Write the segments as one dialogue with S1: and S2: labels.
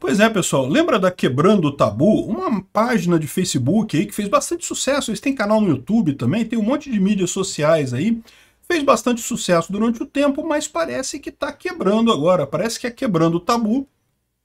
S1: Pois é, pessoal. Lembra da Quebrando o Tabu? Uma página de Facebook aí que fez bastante sucesso. Eles têm canal no YouTube também, tem um monte de mídias sociais aí. Fez bastante sucesso durante o tempo, mas parece que está quebrando agora. Parece que é quebrando o tabu.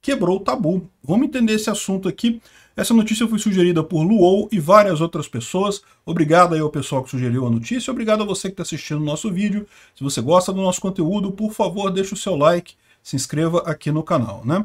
S1: Quebrou o tabu. Vamos entender esse assunto aqui. Essa notícia foi sugerida por Luou e várias outras pessoas. Obrigado aí ao pessoal que sugeriu a notícia. Obrigado a você que está assistindo o nosso vídeo. Se você gosta do nosso conteúdo, por favor, deixe o seu like. Se inscreva aqui no canal, né?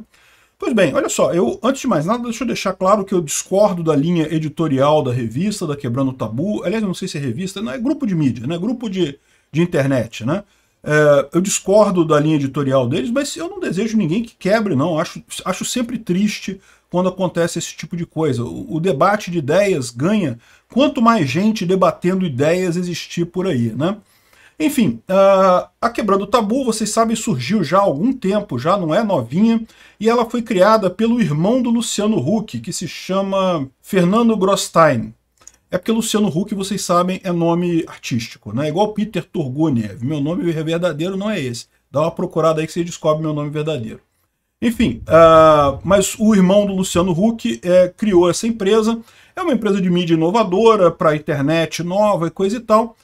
S1: Pois bem, olha só, eu antes de mais nada, deixa eu deixar claro que eu discordo da linha editorial da revista, da Quebrando o Tabu, aliás, não sei se é revista, não é grupo de mídia, né? grupo de, de internet, né? É, eu discordo da linha editorial deles, mas eu não desejo ninguém que quebre, não. Acho, acho sempre triste quando acontece esse tipo de coisa. O, o debate de ideias ganha quanto mais gente debatendo ideias existir por aí, né? Enfim, uh, a Quebrando o Tabu, vocês sabem, surgiu já há algum tempo, já não é novinha, e ela foi criada pelo irmão do Luciano Huck, que se chama Fernando Grostein. É porque Luciano Huck, vocês sabem, é nome artístico, né? Igual Peter Turguniev. Meu nome verdadeiro não é esse. Dá uma procurada aí que você descobre meu nome verdadeiro. Enfim, uh, mas o irmão do Luciano Huck é, criou essa empresa. É uma empresa de mídia inovadora, para internet nova e coisa e tal.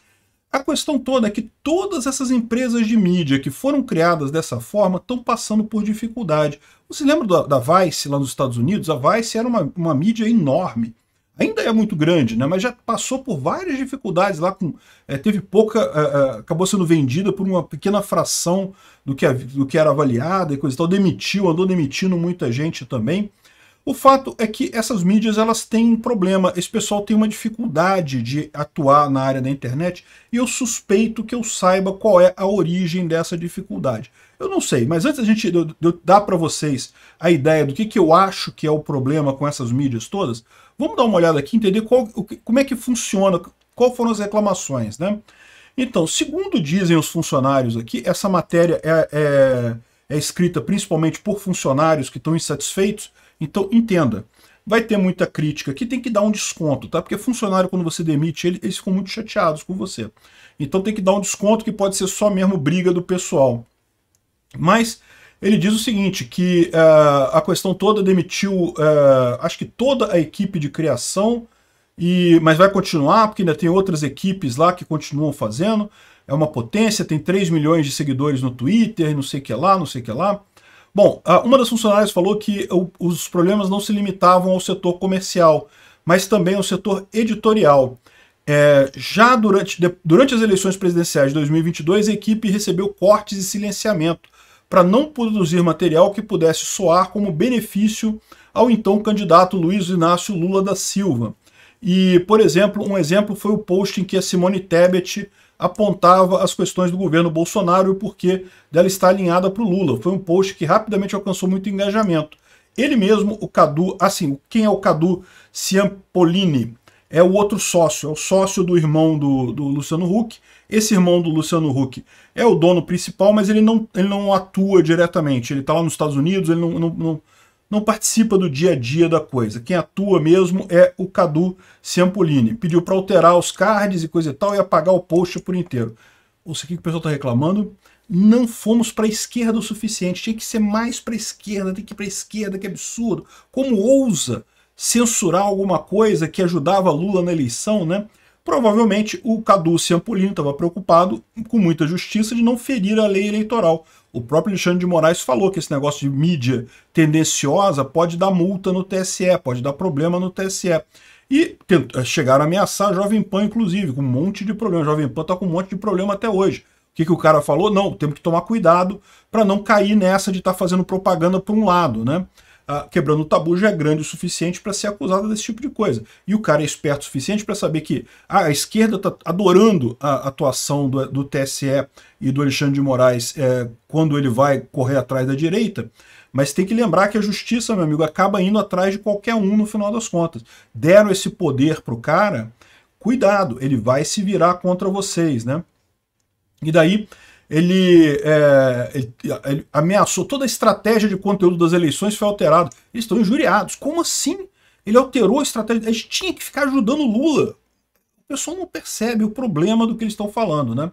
S1: A questão toda é que todas essas empresas de mídia que foram criadas dessa forma estão passando por dificuldade. Você lembra da, da, Vice lá nos Estados Unidos? A Vice era uma, uma mídia enorme. Ainda é muito grande, né? mas já passou por várias dificuldades lá. Com, é, teve pouca. É, é acabou sendo vendida por uma pequena fração do que, do que era avaliada e coisa e tal. Demitiu, andou demitindo muita gente também. O fato é que essas mídias elas têm um problema. Esse pessoal tem uma dificuldade de atuar na área da internet e eu suspeito que eu saiba qual é a origem dessa dificuldade. Eu não sei, mas antes a gente de dar para vocês a ideia do que, que eu acho que é o problema com essas mídias todas, vamos dar uma olhada aqui entender qual, como é que funciona, qual foram as reclamações, né? Então, segundo dizem os funcionários aqui, essa matéria é, é é escrita principalmente por funcionários que estão insatisfeitos, então entenda, vai ter muita crítica que tem que dar um desconto, tá? Porque funcionário, quando você demite ele, eles ficam muito chateados com você. Então tem que dar um desconto que pode ser só mesmo briga do pessoal. Mas ele diz o seguinte, que uh, a questão toda demitiu, uh, acho que toda a equipe de criação, e, mas vai continuar, porque ainda tem outras equipes lá que continuam fazendo é uma potência, tem 3 milhões de seguidores no Twitter, não sei o que lá, não sei o que lá. Bom, ah, uma das funcionárias falou que os problemas não se limitavam ao setor comercial, mas também ao setor editorial. É, já durante, durante as eleições presidenciais de 2022, a equipe recebeu cortes e silenciamento para não produzir material que pudesse soar como benefício ao então candidato Luiz Inácio Lula da Silva. E, por exemplo, um exemplo foi o post em que a Simone Tebet apontava as questões do governo Bolsonaro e o porquê dela estar alinhada para o Lula. Foi um post que rapidamente alcançou muito engajamento. Ele mesmo, o Cadu, assim, quem é o Cadu Ciampolini? É o outro sócio, é o sócio do irmão do, do Luciano Huck. Esse irmão do Luciano Huck é o dono principal, mas ele não, ele não atua diretamente. Ele está lá nos Estados Unidos, ele não, não, não não participa do dia a dia da coisa. Quem atua mesmo é o Cadu Ciampolini. Pediu para alterar os cards e coisa e tal e apagar o post por inteiro. Ou seja, o que o pessoal está reclamando? Não fomos para a esquerda o suficiente. Tinha que ser mais para a esquerda, tem que ir para a esquerda, que absurdo. Como ousa censurar alguma coisa que ajudava Lula na eleição, né? Provavelmente o Cadu Ciampolini estava preocupado, com muita justiça, de não ferir a lei eleitoral. O próprio Alexandre de Moraes falou que esse negócio de mídia tendenciosa pode dar multa no TSE, pode dar problema no TSE. E eh, chegaram a ameaçar a Jovem Pan, inclusive, com um monte de problema. A Jovem Pan está com um monte de problema até hoje. O que, que o cara falou? Não, temos que tomar cuidado para não cair nessa de estar tá fazendo propaganda para um lado, né? Ah, quebrando o tabu já é grande o suficiente para ser acusada desse tipo de coisa. E o cara é esperto o suficiente para saber que ah, a esquerda está adorando a atuação do, do, TSE e do Alexandre de Moraes é, quando ele vai correr atrás da direita. Mas tem que lembrar que a justiça, meu amigo, acaba indo atrás de qualquer um no final das contas. Deram esse poder pro cara, cuidado, ele vai se virar contra vocês, né? E daí ele, é, ele, ele ameaçou toda a estratégia de conteúdo das eleições foi alterado. Eles estão injuriados. Como assim? Ele alterou a estratégia. A gente tinha que ficar ajudando o Lula. O pessoal não percebe o problema do que eles estão falando, né?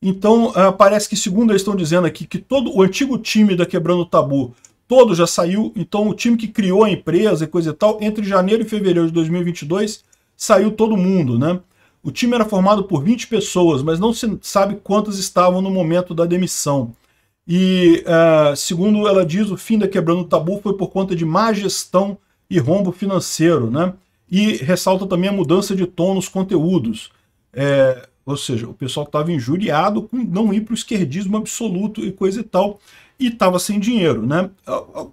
S1: Então, uh, parece que, segundo eles estão dizendo aqui, que todo o antigo time da Quebrando o Tabu, todo já saiu. Então, o time que criou a empresa e coisa e tal, entre janeiro e fevereiro de 2022, saiu todo mundo, né? O time era formado por 20 pessoas, mas não se sabe quantas estavam no momento da demissão. E, uh, segundo ela diz, o fim da Quebrando o Tabu foi por conta de má gestão e rombo financeiro, né? E ressalta também a mudança de tom nos conteúdos. É, ou seja, o pessoal estava injuriado com não ir para o esquerdismo absoluto e coisa e tal, e estava sem dinheiro, né?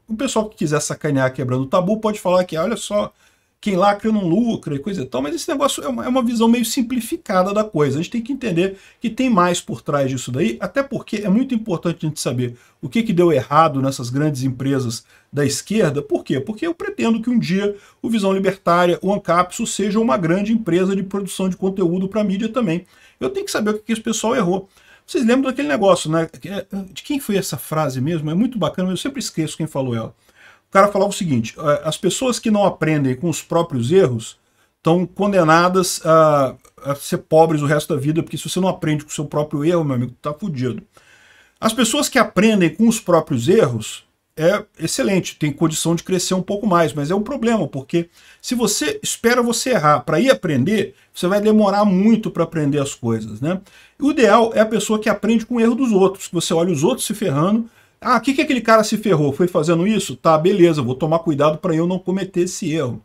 S1: O pessoal que quiser sacanear Quebrando o Tabu pode falar que, olha só, quem lacra não lucra e coisa e tal, mas esse negócio é uma, é uma visão meio simplificada da coisa. A gente tem que entender que tem mais por trás disso daí, até porque é muito importante a gente saber o que, que deu errado nessas grandes empresas da esquerda. Por quê? Porque eu pretendo que um dia o Visão Libertária, o Ancapso, seja uma grande empresa de produção de conteúdo para mídia também. Eu tenho que saber o que, que esse pessoal errou. Vocês lembram daquele negócio, né? É, de quem foi essa frase mesmo? É muito bacana, eu sempre esqueço quem falou ela. O cara falava o seguinte, eh, as pessoas que não aprendem com os próprios erros estão condenadas a, a ser pobres o resto da vida, porque se você não aprende com o seu próprio erro, meu amigo, tá fudido. As pessoas que aprendem com os próprios erros é excelente, tem condição de crescer um pouco mais, mas é um problema, porque se você espera você errar para ir aprender, você vai demorar muito para aprender as coisas, né? O ideal é a pessoa que aprende com o erro dos outros, que você olha os outros se ferrando ah, o que, que aquele cara se ferrou? Foi fazendo isso? Tá, beleza, vou tomar cuidado para eu não cometer esse erro.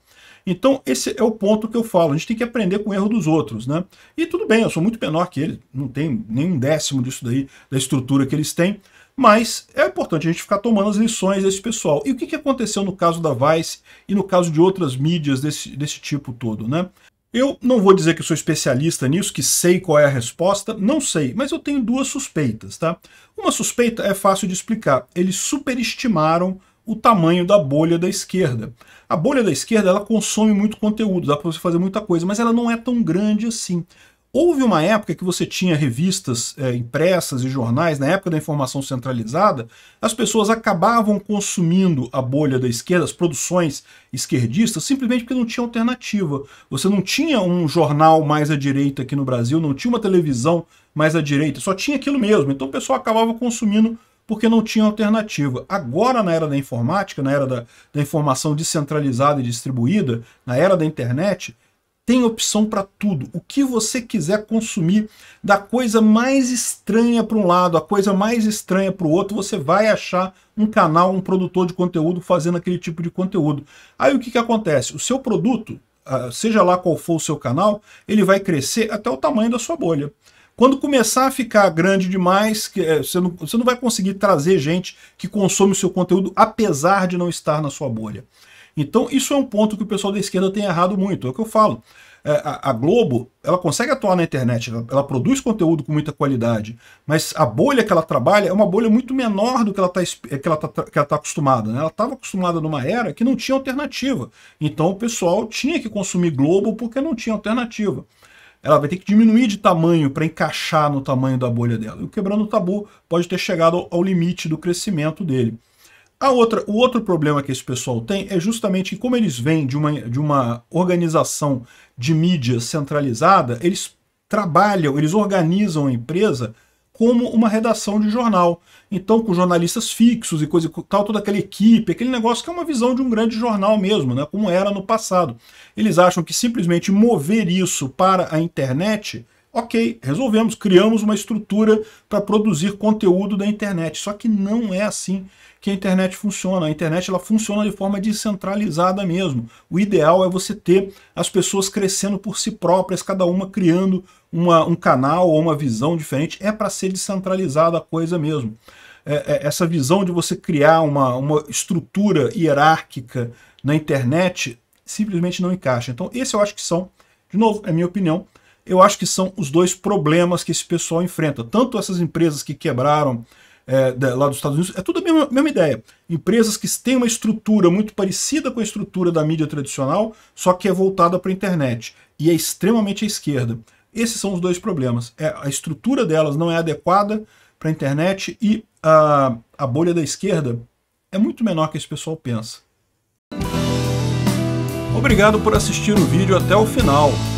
S1: Então, esse é o ponto que eu falo. A gente tem que aprender com o erro dos outros, né? E tudo bem, eu sou muito menor que ele, não tem nenhum décimo disso daí, da estrutura que eles têm, mas é importante a gente ficar tomando as lições desse pessoal. E o que, que aconteceu no caso da Vice e no caso de outras mídias desse, desse tipo todo, né? Eu não vou dizer que sou especialista nisso, que sei qual é a resposta, não sei, mas eu tenho duas suspeitas, tá? Uma suspeita é fácil de explicar. Eles superestimaram o tamanho da bolha da esquerda. A bolha da esquerda ela consome muito conteúdo, dá para você fazer muita coisa, mas ela não é tão grande assim. Houve uma época que você tinha revistas é, impressas e jornais, na época da informação centralizada, as pessoas acabavam consumindo a bolha da esquerda, as produções esquerdistas, simplesmente porque não tinha alternativa. Você não tinha um jornal mais à direita aqui no Brasil, não tinha uma televisão mais à direita, só tinha aquilo mesmo. Então o pessoal acabava consumindo porque não tinha alternativa. Agora, na era da informática, na era da, da informação descentralizada e distribuída, na era da internet, tem opção para tudo. O que você quiser consumir, da coisa mais estranha para um lado, a coisa mais estranha para o outro, você vai achar um canal, um produtor de conteúdo fazendo aquele tipo de conteúdo. Aí o que, que acontece? O seu produto, ah, seja lá qual for o seu canal, ele vai crescer até o tamanho da sua bolha. Quando começar a ficar grande demais, eh, você não, você não vai conseguir trazer gente que consome o seu conteúdo, apesar de não estar na sua bolha. Então, isso é um ponto que o pessoal da esquerda tem errado muito, é o que eu falo. É, a Globo, ela consegue atuar na internet, ela, produz conteúdo com muita qualidade, mas a bolha que ela trabalha é uma bolha muito menor do que ela está tá, é, tá, tá acostumada. Né? Ela estava acostumada numa era que não tinha alternativa. Então o pessoal tinha que consumir Globo porque não tinha alternativa ela vai ter que diminuir de tamanho para encaixar no tamanho da bolha dela. E o Quebrando o Tabu pode ter chegado ao limite do crescimento dele. A outra, o outro problema que esse pessoal tem é justamente como eles vêm de uma, de uma organização de mídia centralizada, eles trabalham, eles organizam a empresa como uma redação de jornal. Então, com jornalistas fixos e coisa e tal, toda aquela equipe, aquele negócio que é uma visão de um grande jornal mesmo, né? como era no passado. Eles acham que simplesmente mover isso para a internet Ok, resolvemos, criamos uma estrutura para produzir conteúdo da internet. Só que não é assim que a internet funciona. A internet ela funciona de forma descentralizada mesmo. O ideal é você ter as pessoas crescendo por si próprias, cada uma criando uma, um canal ou uma visão diferente. É para ser descentralizada a coisa mesmo. É, é, essa visão de você criar uma, uma estrutura hierárquica na internet simplesmente não encaixa. Então, esse eu acho que são, de novo, é minha opinião, eu acho que são os dois problemas que esse pessoal enfrenta. Tanto essas empresas que quebraram é, lá dos Estados Unidos, é tudo a mesma, mesma, ideia. Empresas que têm uma estrutura muito parecida com a estrutura da mídia tradicional, só que é voltada para a internet e é extremamente à esquerda. Esses são os dois problemas. É, a estrutura delas não é adequada para a internet e a, a bolha da esquerda é muito menor que esse pessoal pensa. Obrigado por assistir o vídeo até o final.